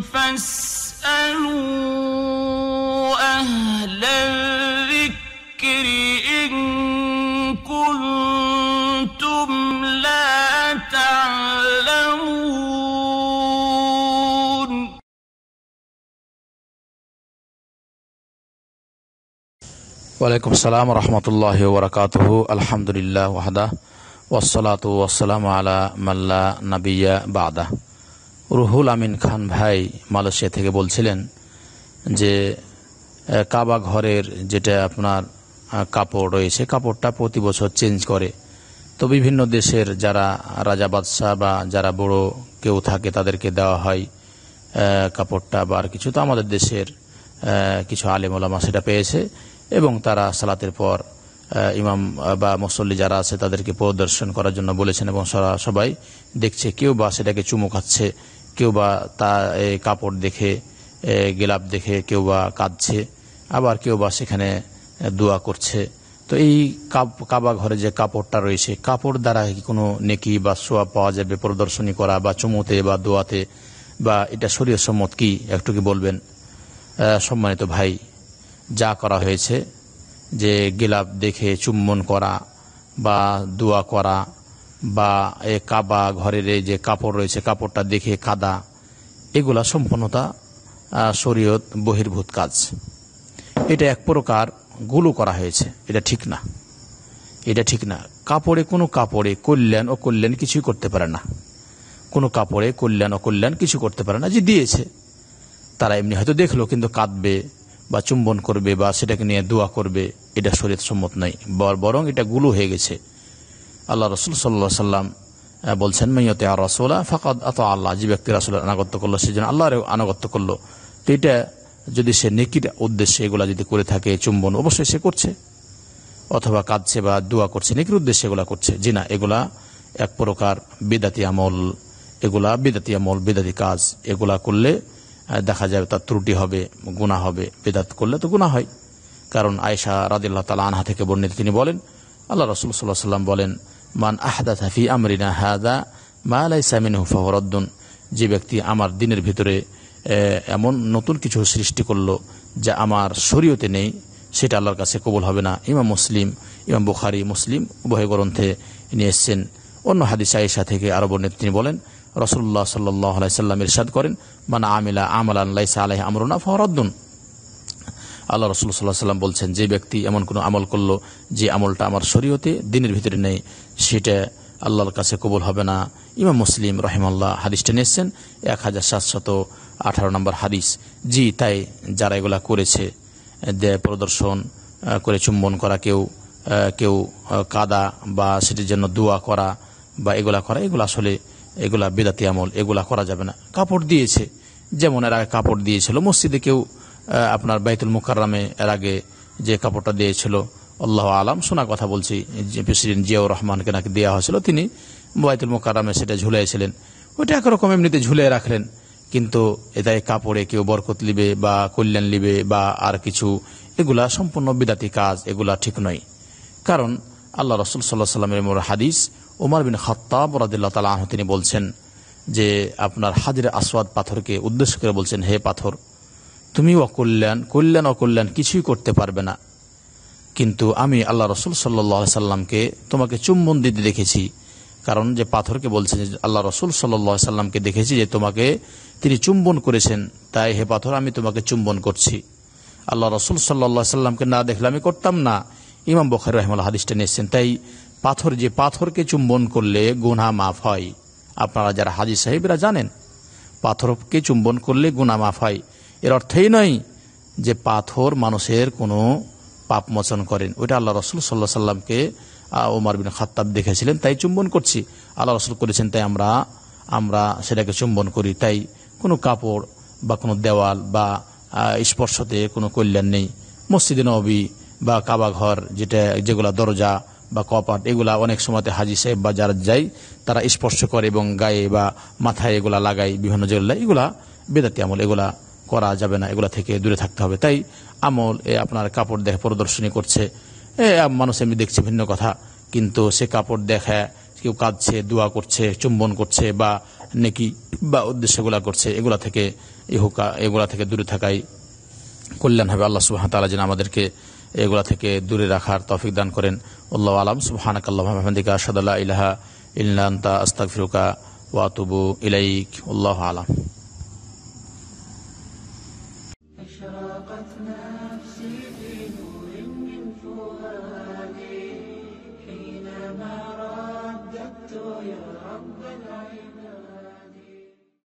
فاسألوا أهل الذكر إن كنتم لا تعلمون وعليكم السلام ورحمة الله وبركاته الحمد لله وحده والصلاة والسلام على من لا نبي بعده রুহুল আমিন খান ভাই মালয়েশিয়া থেকে বলছিলেন যে কাবা ঘরের যেটা আপনার কাপড় রয়েছে কাপড়টা প্রতি বছর চেঞ্জ করে তো বিভিন্ন দেশের যারা রাজা বাদশাহ বা যারা বড় কেউ থাকে তাদেরকে দেওয়া হয় কাপড়টা বা আর কিছু তো আমাদের দেশের কিছু আলেম ওলামা সেটা পেয়েছে এবং তারা সালাতের পর ইমাম বা মুসল্লি যারা আছে তাদেরকে প্রদর্শন করার জন্য বলেছেন এবং সবাই দেখছে কেউ বা সেটাকে চুমু খাচ্ছে কেউ বা তা কাপড় দেখে গেলাপ দেখে কেউ বা কাঁদছে আবার কেউ বা সেখানে দোয়া করছে তো এই কাবা ঘরে যে কাপড়টা রয়েছে কাপড় দ্বারা কি কোনো নেকি বা সোয়া পাওয়া যাবে প্রদর্শনী করা বা চুমুতে বা দোয়াতে বা এটা শরীর সম্মত কি একটু কি বলবেন সম্মানিত ভাই যা করা হয়েছে যে গেলাপ দেখে চুম্বন করা বা দোয়া করা বা এ কাবা ঘরের এই যে কাপড় রয়েছে কাপড়টা দেখে কাদা এগুলা সম্পূর্ণতা শরীয়ত বহির্ভূত কাজ এটা এক প্রকার গুলো করা হয়েছে এটা ঠিক না এটা ঠিক না কাপড়ে কোনো কাপড়ে কল্যাণ ও কল্যাণ কিছুই করতে পারে না কোনো কাপড়ে কল্যাণ ও কল্যাণ কিছু করতে পারে না যে দিয়েছে তারা এমনি হয়তো দেখলো কিন্তু কাঁদবে বা চুম্বন করবে বা সেটাকে নিয়ে দোয়া করবে এটা শরীর সম্মত নয় বরং এটা গুলো হয়ে গেছে আল্লাহ রসুল সাল্লাহ সাল্লাম বলছেন মেয়তে আর রসোলা ফাকাদ আত আল্লাহ যে ব্যক্তি রাসুলের আনাগত্য করলো সে যেন আল্লাহর আনাগত্য করলো তো এটা যদি সে নেকির উদ্দেশ্যে এগুলা যদি করে থাকে চুম্বন অবশ্যই সে করছে অথবা কাঁদছে বা দোয়া করছে নেকির উদ্দেশ্যে এগুলা করছে জি না এগুলা এক প্রকার বেদাতি আমল এগুলা বেদাতি আমল বেদাতি কাজ এগুলা করলে দেখা যাবে তার ত্রুটি হবে গুণা হবে বেদাত করলে তো গুণা হয় কারণ আয়েশা রাদিল্লাহ তালা আনহা থেকে বর্ণিত তিনি বলেন আল্লাহ রসুল সাল্লাম বলেন মান আহদা হাফি আমরিনা হাদা মা আলাই হু ফহরদ্দুন যে ব্যক্তি আমার দিনের ভিতরে এমন নতুন কিছু সৃষ্টি করলো যা আমার শরীয়তে নেই সেটা আল্লাহর কাছে কবুল হবে না ইমাম মুসলিম ইমাম বুখারি মুসলিম উভয় গ্রন্থে নিয়ে এসছেন অন্য হাদিস আয়েশা থেকে আরো বর্ণিত তিনি বলেন রসুল্লাহ সাল্লাহ আলাই সাল্লাম ইরশাদ করেন মানে আমিলা আমলা আল্লাহ আলাহ আমরুনা ফহরদ্দুন আল্লাহ রসুল সাল্লাহ সাল্লাম বলছেন যে ব্যক্তি এমন কোনো আমল করলো যে আমলটা আমার শরীয়তে দিনের ভিতরে নেই সেটা আল্লাহর কাছে কবুল হবে না ইমাম মুসলিম রহিমাল্লাহ হাদিসটা নিয়েছেন এক হাজার সাতশত আঠারো নম্বর হাদিস জি তাই যারা এগুলা করেছে দেয় প্রদর্শন করে চুম্বন করা কেউ কেউ কাদা বা সেটির জন্য দোয়া করা বা এগুলা করা এগুলো আসলে এগুলা বেদাতি আমল এগুলা করা যাবে না কাপড় দিয়েছে যেমন এর আগে কাপড় দিয়েছিল মসজিদে কেউ আপনার বাইতুল মুকাররামে এর আগে যে কাপড়টা দিয়েছিল আল্লাহ আলাম শোনা কথা বলছি যে প্রেসিডেন্ট জিয়াউর রহমানকে নাকি দেওয়া হয়েছিল তিনি বাইতুল মোকারামে সেটা ঝুলাইছিলেন ওইটা একরকম এমনিতে ঝুলে রাখলেন কিন্তু এটাই কাপড়ে কেউ বরকত লিবে বা কল্যাণ লিবে বা আর কিছু এগুলা সম্পূর্ণ বিদাতি কাজ এগুলা ঠিক নয় কারণ আল্লাহ রসুল সাল্লাহ সাল্লামের মোর হাদিস উমার বিন খত্তাব রাদিল্লা তালা তিনি বলছেন যে আপনার হাজির আসওয়াদ পাথরকে উদ্দেশ্য করে বলছেন হে পাথর তুমি অকল্যাণ কল্যাণ অকল্যাণ কিছুই করতে পারবে না কিন্তু আমি আল্লাহ রসুল সাল্লাহ সাল্লামকে তোমাকে চুম্বন দিতে দেখেছি কারণ যে পাথরকে বলছেন আল্লাহ রসুল সাল্লাহ সাল্লামকে দেখেছি যে তোমাকে তিনি চুম্বন করেছেন তাই হে পাথর আমি তোমাকে চুম্বন করছি আল্লাহ রসুল সাল্লাহ সাল্লামকে না দেখলে আমি করতাম না ইমাম বখারি রহমাল হাদিসটা নিয়েছেন তাই পাথর যে পাথরকে চুম্বন করলে গুনা মাফ হয় আপনারা যারা হাজি সাহেবরা জানেন পাথরকে চুম্বন করলে গুনা মাফ হয় এর অর্থেই নয় যে পাথর মানুষের কোনো পাপ মোচন করেন ওইটা আল্লাহ রসুল সাল্লাহ সাল্লামকে ওমার বিন খাত্তাব দেখেছিলেন তাই চুম্বন করছি আল্লাহ রসুল করেছেন তাই আমরা আমরা সেটাকে চুম্বন করি তাই কোনো কাপড় বা কোনো দেওয়াল বা স্পর্শতে কোনো কল্যাণ নেই মসজিদে নবী বা কাবাঘর যেটা যেগুলা দরজা বা কপাট এগুলা অনেক সময়তে হাজি সাহেব বা যারা যায় তারা স্পর্শ করে এবং গায়ে বা মাথায় এগুলা লাগায় বিভিন্ন যেগুলা এগুলা বেদাতি আমল এগুলা করা যাবে না এগুলা থেকে দূরে থাকতে হবে তাই আমল এ আপনার কাপড় দেখে প্রদর্শনী করছে এ মানুষ এমনি দেখছে ভিন্ন কথা কিন্তু সে কাপড় দেখা কেউ কাঁদছে দোয়া করছে চুম্বন করছে বা নেকি বা উদ্দেশ্যগুলা করছে এগুলা থেকে ইহুকা এগুলা থেকে দূরে থাকাই কল্যাণ হবে আল্লাহ সুবাহ তালা যেন আমাদেরকে এগুলা থেকে দূরে রাখার তফিক দান করেন উল্লাহ আলম সুবাহানাক আল্লাহমদিকা সাদাল্লাহ ইলাহা ইল্লান্তা আস্তাক ফিরুকা ওয়াতুবু ইলাইক উল্লাহ আলম سيف نور من شهداء